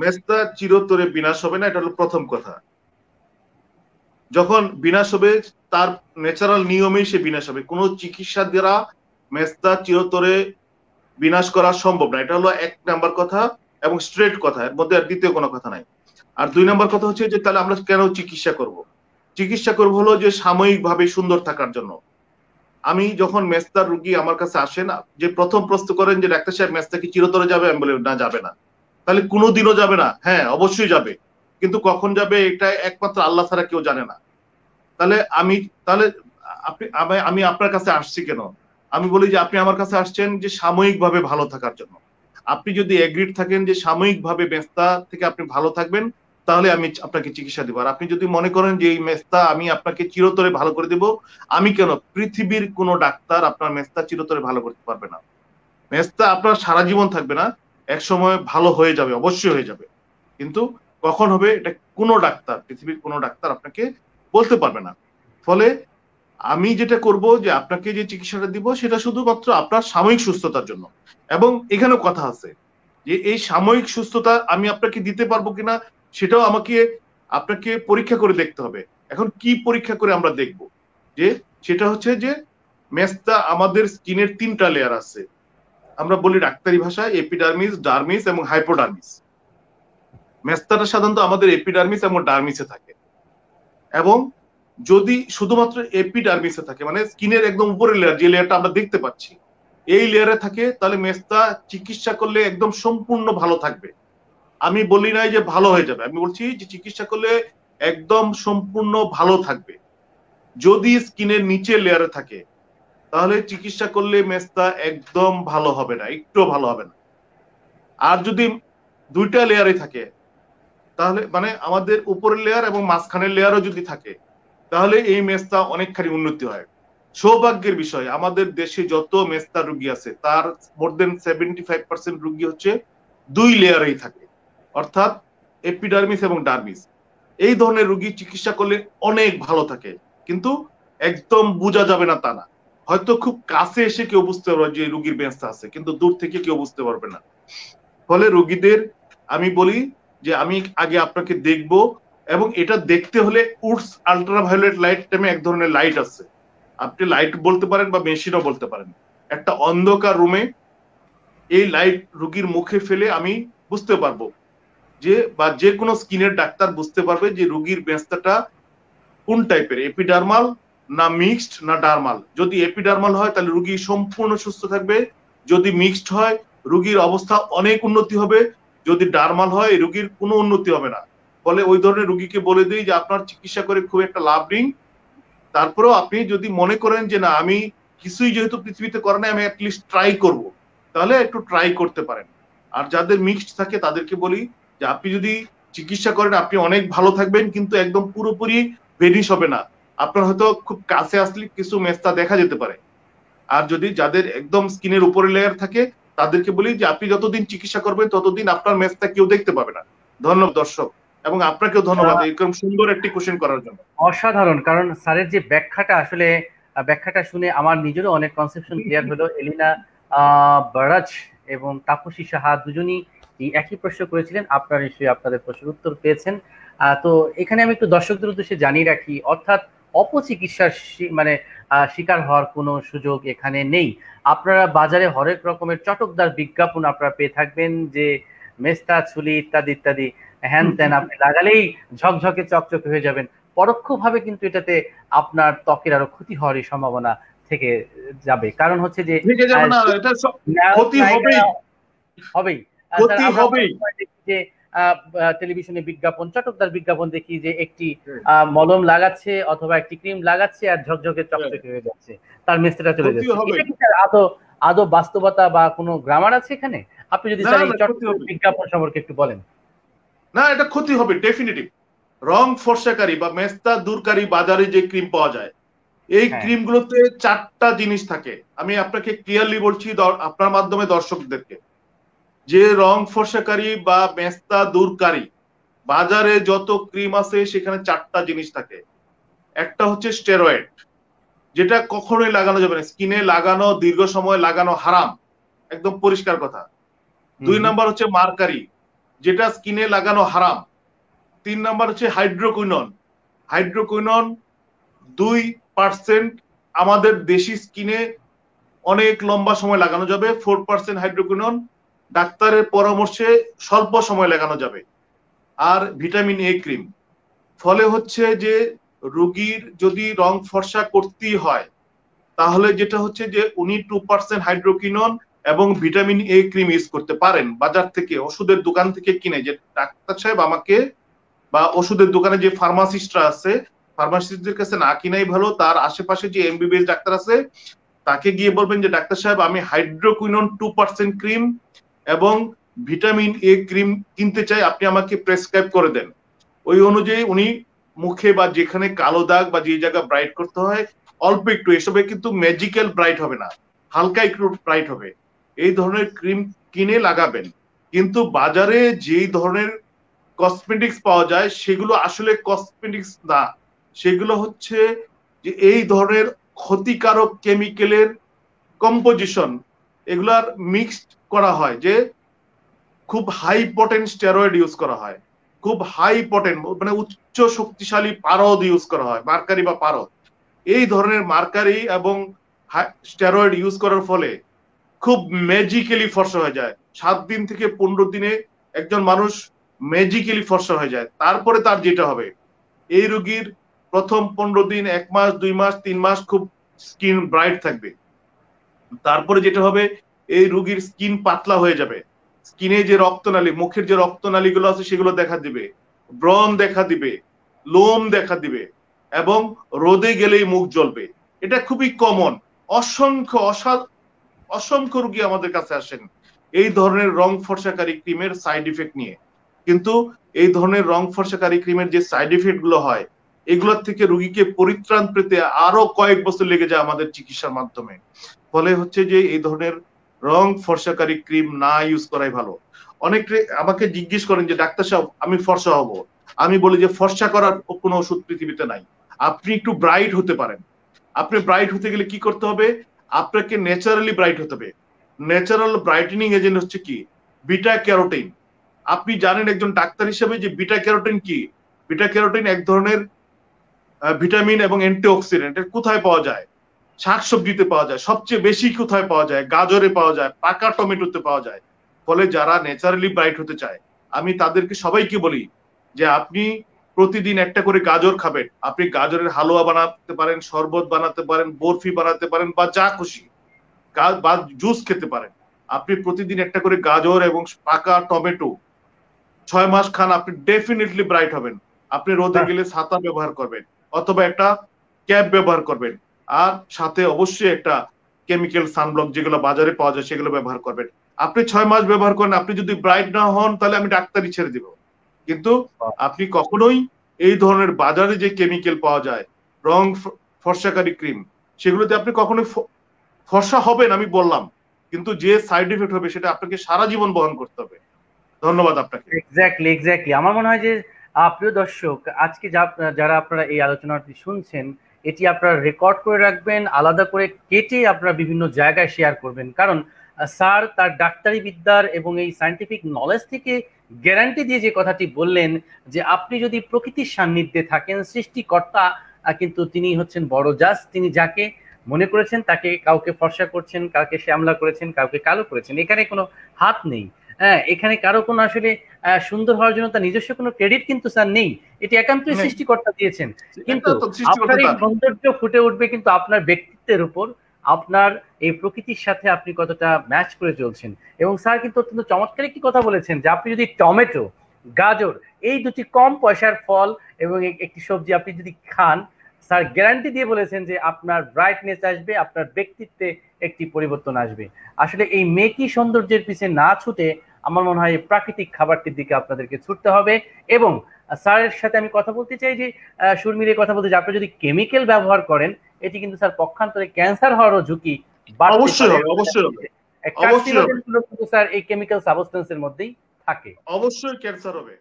ম্যাচটা চিরতরে বিনাশ হবে না এটা হলো প্রথম কথা যখন বিনাশ হবে তার ন্যাচারাল নিয়মেই সে বিনাশ হবে কোনো চিকিৎসা দ্বারা ম্যাচটা চিরতরে বিনাশ করা সম্ভব না এটা হলো এক নাম্বার কথা এবং স্ট্রেট কথা এর মধ্যে আর দ্বিতীয় কোনো কথা নাই আর দুই নাম্বার কথা হচ্ছে যে তাহলে আমরা কেন চিকিৎসা করব চিকিৎসা করব হলো যে সাময়িকভাবে সুন্দর থাকার জন্য আমি যখন মেস্তার রুগী আমার কাছে আসে না যে প্রথম প্রশ্ন করেন যে ডাক্তার সাহেব মেস্তা কি চিরতরে যাবে আমি বলি না যাবে না তাহলে কোনোদিনও যাবে না হ্যাঁ অবশ্যই যাবে কিন্তু কখন যাবে এটা একমাত্র আল্লাহ ছাড়া কেউ জানে না তাহলে আমি তাহলে আপনি আমি আপনার কাছে আসছি কেন আমি বলি যে আপনি আমার কাছে আসছেন যে সাময়িকভাবে ভালো থাকার জন্য আপনি যদি এগ্রিড থাকেন যে সাময়িকভাবে ব্যস্তা থেকে আপনি ভালো থাকবেন তাহলে আমি আপনাকে চিকিৎসা দিব আর আপনি যদি মনে করেন যে এই মেস্তা আমি আপনাকে চিরতরে ভালো করে দিব আমি কেন পৃথিবীর কোনো ডাক্তার আপনার মেস্তা চিরতরে ভালো করতে পারবে না মেস্তা আপনার সারা জীবন থাকবে না এক সময় ভালো হয়ে যাবে অবশ্যই হয়ে যাবে কিন্তু কখন হবে এটা কোনো ডাক্তার পৃথিবীর কোনো ডাক্তার আপনাকে বলতে পারবে না ফলে আমি যেটা করব যে আপনাকে যে চিকিৎসাটা দিব সেটা শুধুমাত্র আপনার সাময়িক সুস্থতার জন্য এবং এখানেও কথা আছে যে এই সাময়িক সুস্থতা আমি আপনাকে দিতে পারবো কিনা সেটাও আমাকে আপনাকে পরীক্ষা করে দেখতে হবে এখন কি পরীক্ষা করে আমরা দেখব যে সেটা হচ্ছে যে মেস্তা আমাদের স্কিনের তিনটা লেয়ার আছে আমরা বলি ডাক্তারি ভাষায় এপিডার্মিস ডার্মিস এবং হাইপোডার্মিস মেস্তাটা সাধারণত আমাদের এপিডার্মিস এবং ডার্মিসে থাকে এবং যদি শুধুমাত্র এপিডার্মিসে থাকে মানে স্কিনের একদম উপরের লেয়ার যে লেয়ারটা আমরা দেখতে পাচ্ছি এই লেয়ারে থাকে তাহলে মেস্তা চিকিৎসা করলে একদম সম্পূর্ণ ভালো থাকবে আমি বলি নাই যে ভালো হয়ে যাবে আমি বলছি যে চিকিৎসা করলে একদম সম্পূর্ণ ভালো থাকবে যদি স্কিনের নিচে লেয়ারে থাকে তাহলে চিকিৎসা করলে মেস্তা একদম ভালো হবে না একটু ভালো হবে না আর যদি দুইটা লেয়ারে থাকে তাহলে মানে আমাদের উপরের লেয়ার এবং মাঝখানের লেয়ারও যদি থাকে তাহলে এই মেস্তা অনেকখানি উন্নতি হয় সৌভাগ্যের বিষয় আমাদের দেশে যত মেস্তা রুগী আছে তার more than seventy five percent রুগী হচ্ছে দুই লেয়ারেই থাকে অর্থাৎ এপিডার্মিস এবং ডার্মিস এই ধরনের রুগী চিকিৎসা করলে অনেক ভালো থাকে কিন্তু একদম বোঝা যাবে না তা না হয়তো খুব কাছে এসে কেউ বুঝতে পারবে যে রুগীর বেঞ্চটা আছে কিন্তু দূর থেকে কেউ বুঝতে পারবে না ফলে রুগীদের আমি বলি যে আমি আগে আপনাকে দেখব এবং এটা দেখতে হলে উডস আল্ট্রাভায়োলেট লাইট টাইমে এক ধরনের লাইট আছে আপনি লাইট বলতে পারেন বা মেশিনও বলতে পারেন একটা অন্ধকার রুমে এই লাইট রুগীর মুখে ফেলে আমি বুঝতে পারবো যে বা যে কোনো স্কিনের ডাক্তার বুঝতে পারবে যে রুগীর ব্যস্তটা কোন টাইপের এপিডার্মাল না মিক্সড না ডার্মাল যদি এপিডার্মাল হয় তাহলে রুগী সম্পূর্ণ সুস্থ থাকবে যদি মিক্সড হয় রুগীর অবস্থা অনেক উন্নতি হবে যদি ডার্মাল হয় রুগীর কোনো উন্নতি হবে না ফলে ওই ধরনের রুগীকে বলে দিই যে আপনার চিকিৎসা করে খুব একটা লাভ নেই তারপরেও আপনি যদি মনে করেন যে না আমি কিছুই যেহেতু পৃথিবীতে করে না আমি অ্যাটলিস্ট ট্রাই করব তাহলে একটু ট্রাই করতে পারেন আর যাদের মিক্সড থাকে তাদেরকে বলি যে আপনি যদি চিকিৎসা করেন আপনি অনেক ভালো থাকবেন কিন্তু একদম পুরোপুরি ভেনিস হবে না আপনার হয়তো খুব কাছে আসলে কিছু মেস্তা দেখা যেতে পারে আর যদি যাদের একদম স্কিনের উপরে লেয়ার থাকে তাদেরকে বলি যে আপনি যতদিন চিকিৎসা করবেন ততদিন আপনার মেস্তা কেউ দেখতে পাবে না ধন্যবাদ দর্শক এবং আপনাকেও ধন্যবাদ এরকম সুন্দর একটি কোশ্চেন করার জন্য অসাধারণ কারণ স্যারের যে ব্যাখ্যাটা আসলে ব্যাখ্যাটা শুনে আমার নিজেরও অনেক কনসেপশন ক্লিয়ার হলো এলিনা বরাজ এবং তাপসী সাহা দুজনই একই প্রশ্ন করেছিলেন আপনারা নিশ্চয়ই আপনাদের প্রশ্নের উত্তর পেয়েছেন তো এখানে আমি একটু দর্শকদের উদ্দেশ্যে জানিয়ে রাখি অর্থাৎ অপচিকিৎসার মানে শিকার হওয়ার কোনো সুযোগ এখানে নেই আপনারা বাজারে হরেক রকমের চটকদার বিজ্ঞাপন আপনারা পেয়ে থাকবেন যে মেস্তা ছুলি ইত্যাদি ইত্যাদি হ্যান ত্যান আপনি লাগালেই ঝকঝকে চকচকে হয়ে যাবেন পরোক্ষভাবে কিন্তু এটাতে আপনার ত্বকের আরো ক্ষতি হওয়ারই সম্ভাবনা থেকে যাবে কারণ হচ্ছে যে হবেই হবেই যে টেলিভিশনে বিজ্ঞাপন চটকদার বিজ্ঞাপন দেখি যে একটি মলম লাগাচ্ছে অথবা একটি ক্রিম লাগাচ্ছে আর ঝকঝকে চকচকে হয়ে যাচ্ছে তার মেস্তেটা চলে যাচ্ছে আদৌ আদৌ বাস্তবতা বা কোনো গ্রামার আছে এখানে আপনি যদি বিজ্ঞাপন সম্পর্কে একটু বলেন না এটা ক্ষতি হবে ডেফিনেটিভ রং ফর্সাকারী বা মেস্তা দূরকারী বাজারে যে ক্রিম পাওয়া যায় এই হ্যাঁ। ক্রিমগুলোতে চারটা জিনিস থাকে আমি আপনাকে ক্লিয়ারলি বলছি আপনার মাধ্যমে দর্শকদেরকে যে রং ফর্সাকারী বা মেস্তা দূরকারী বাজারে যত ক্রিম আছে সেখানে চারটা জিনিস থাকে একটা হচ্ছে স্টেরয়েড যেটা কখনোই লাগানো যাবে না স্কিনে লাগানো দীর্ঘ সময় লাগানো হারাম একদম পরিষ্কার কথা দুই নাম্বার হচ্ছে মার্কারি যেটা স্কিনে লাগানো হারাম তিন নাম্বার হচ্ছে হাইড্রোকুইনন হাইড্রোকুইনন দুই পার্সেন্ট আমাদের দেশি স্কিনে অনেক লম্বা সময় লাগানো যাবে ফোর পার্সেন্ট হাইড্রোকুইনন ডাক্তারের পরামর্শে স্বল্প সময় লাগানো যাবে আর ভিটামিন এ ক্রিম ফলে হচ্ছে যে রুগীর যদি রং ফর্সা করতেই হয় তাহলে যেটা হচ্ছে যে উনি টু পার্সেন্ট হাইড্রোকিনন এবং ভিটামিন এ ক্রিম ইউজ করতে পারেন বাজার থেকে ওষুধের দোকান থেকে কিনে যে ডাক্তার সাহেব আমাকে বা ওষুধের দোকানে যে ফার্মাসিস্টরা আছে ফার্মাসিস্টদের কাছে না কিনাই ভালো তার আশেপাশে যে এমবিবিএস ডাক্তার আছে তাকে গিয়ে বলবেন যে ডাক্তার সাহেব আমি হাইড্রোকুইনন টু পার্সেন্ট ক্রিম এবং ভিটামিন এ ক্রিম কিনতে চাই আপনি আমাকে প্রেসক্রাইব করে দেন ওই অনুযায়ী উনি মুখে বা যেখানে কালো দাগ বা যে জায়গা ব্রাইট করতে হয় অল্প একটু এসবে কিন্তু ম্যাজিক্যাল ব্রাইট হবে না হালকা একটু ব্রাইট হবে এই ধরনের ক্রিম কিনে লাগাবেন কিন্তু বাজারে যেই ধরনের কসমেটিক্স পাওয়া যায় সেগুলো আসলে কসমেটিক্স না সেগুলো হচ্ছে যে এই ধরনের ক্ষতিকারক কেমিক্যালের কম্পোজিশন এগুলার মিক্সড করা হয় যে খুব হাই পটেন্ট স্টেরয়েড ইউজ করা হয় খুব হাই পটেন্ট মানে উচ্চ শক্তিশালী পারদ ইউজ করা হয় মার্কারি বা পারদ এই ধরনের মার্কারি এবং স্টেরয়েড ইউজ করার ফলে খুব ম্যাজিক্যালি ফর্সা হয়ে যায় সাত দিন থেকে পনেরো দিনে একজন মানুষ ম্যাজিক্যালি ফর্সা হয়ে যায় তারপরে তার যেটা হবে এই রোগীর প্রথম পনেরো দিন এক মাস দুই মাস তিন মাস খুব স্কিন ব্রাইট থাকবে তারপরে যেটা হবে এই রুগীর স্কিন পাতলা হয়ে যাবে স্কিনে যে রক্তনালী মুখের যে রক্তনালী গুলো আছে সেগুলো দেখা দিবে ব্রণ দেখা দিবে লোম দেখা দিবে এবং রোদে গেলেই মুখ জ্বলবে এটা খুবই কমন অসংখ্য অসা অসংখ্য রুগী আমাদের কাছে আসেন এই ধরনের রং ফর্সাকারী ক্রিমের সাইড ইফেক্ট নিয়ে কিন্তু এই ধরনের রং ফর্সাকারী ক্রিমের যে সাইড ইফেক্ট গুলো হয় এগুলোর থেকে রোগীকে পরিত্রাণ পেতে আরো কয়েক বছর লেগে যায় আমাদের চিকিৎসার মাধ্যমে ফলে হচ্ছে যে এই ধরনের রং ফর্সাকারী ক্রিম না ইউজ করাই ভালো অনেক আমাকে জিজ্ঞেস করেন যে ডাক্তার সাহেব আমি ফর্সা হব আমি বলি যে ফর্সা করার কোনো ওষুধ পৃথিবীতে নাই আপনি একটু ব্রাইট হতে পারেন আপনি ব্রাইট হতে গেলে কি করতে হবে আপনাকে ন্যাচারালি ব্রাইট হতে হবে ন্যাচারাল ব্রাইটেনিং এজেন্ট হচ্ছে কি বিটা ক্যারোটিন আপনি জানেন একজন ডাক্তার হিসেবে যে বিটা ক্যারোটিন কি বিটা ক্যারোটিন এক ধরনের ভিটামিন এবং অ্যান্টিঅক্সিডেন্ট এর কোথায় পাওয়া যায় শাকসবজিতে পাওয়া যায় সবচেয়ে বেশি কোথায় পাওয়া যায় গাজরে পাওয়া যায় পাকা টমেটোতে পাওয়া যায় ফলে যারা ন্যাচারালি ব্রাইট হতে চায় আমি তাদেরকে সবাইকে বলি যে আপনি প্রতিদিন একটা করে গাজর খাবেন আপনি গাজরের হালুয়া বানাতে পারেন শরবত বানাতে পারেন বরফি বানাতে পারেন বা যা খুশি বা জুস খেতে পারেন আপনি প্রতিদিন একটা করে গাজর এবং পাকা টমেটো ছয় মাস খান আপনি ডেফিনেটলি ব্রাইট হবেন আপনি রোদে হ্যাঁ। গেলে ছাতা ব্যবহার করবেন অথবা একটা ক্যাপ ব্যবহার করবেন আর সাথে অবশ্যই একটা কেমিক্যাল সানব্লক যেগুলো বাজারে পাওয়া যায় সেগুলো ব্যবহার করবেন আপনি ছয় মাস ব্যবহার করেন আপনি যদি ব্রাইট না হন তাহলে আমি ডাক্তারি ছেড়ে দিব কিন্তু আপনি কখনোই এই ধরনের বাজারে যে কেমিক্যাল পাওয়া যায় রং ফর্সাকারী ক্রিম সেগুলোতে আপনি কখনোই ফর্সা হবেন আমি বললাম কিন্তু যে সাইড এফেক্ট হবে সেটা আপনাকে সারা জীবন বহন করতে হবে ধন্যবাদ আপনাকে এক্স্যাক্টলি এক্স্যাক্টলি আমার মনে হয় যে প্রিয় দর্শক আজকে যারা আপনারা এই আলোচনাটি শুনছেন এটি আপনারা রেকর্ড করে রাখবেন আলাদা করে কেটে আপনারা বিভিন্ন জায়গায় শেয়ার করবেন কারণ স্যার তার ডাক্তারি বিদ্যার এবং এই সায়েন্টিফিক নলেজ থেকে গ্যারান্টি দিয়ে যে কথাটি বললেন যে আপনি যদি প্রকৃতির সান্নিধ্যে থাকেন সৃষ্টিকর্তা কিন্তু তিনি হচ্ছেন বড় জাস তিনি যাকে মনে করেছেন তাকে কাউকে ফর্সা করছেন কাউকে শ্যামলা করেছেন কাউকে কালো করেছেন এখানে কোনো হাত নেই হ্যাঁ এখানে কারো কোনো আসলে সুন্দর হওয়ার জন্য তার নিজস্ব কোনো ক্রেডিট কিন্তু স্যার নেই এটি একান্তই সৃষ্টিকর্তা দিয়েছেন কিন্তু আপনার এই সৌন্দর্য ফুটে উঠবে কিন্তু আপনার ব্যক্তিত্বের উপর আপনার এই প্রকৃতির সাথে আপনি কতটা ম্যাচ করে চলছেন এবং স্যার কিন্তু অত্যন্ত চমৎকার একটি কথা বলেছেন যে আপনি যদি টমেটো গাজর এই দুটি কম পয়সার ফল এবং একটি সবজি আপনি যদি খান স্যার গ্যারান্টি দিয়ে বলেছেন যে আপনার ব্রাইটনেস আসবে আপনার ব্যক্তিত্বে একটি পরিবর্তন আসবে আসলে এই মেকি সৌন্দর্যের পিছে না ছুটে আমার মনে হয় প্রাকৃতিক খাবারটির দিকে আপনাদেরকে ছুটতে হবে এবং স্যারের সাথে আমি কথা বলতে চাই যে সুরমিরের কথা বলতে যে আপনি যদি কেমিক্যাল ব্যবহার করেন এটি কিন্তু স্যার পক্ষান্তরে ক্যান্সার হওয়ারও ঝুঁকি অবশ্যই অবশ্যই স্যার এই কেমিক্যাল সাবস্টেন্সের মধ্যেই থাকে অবশ্যই ক্যান্সার হবে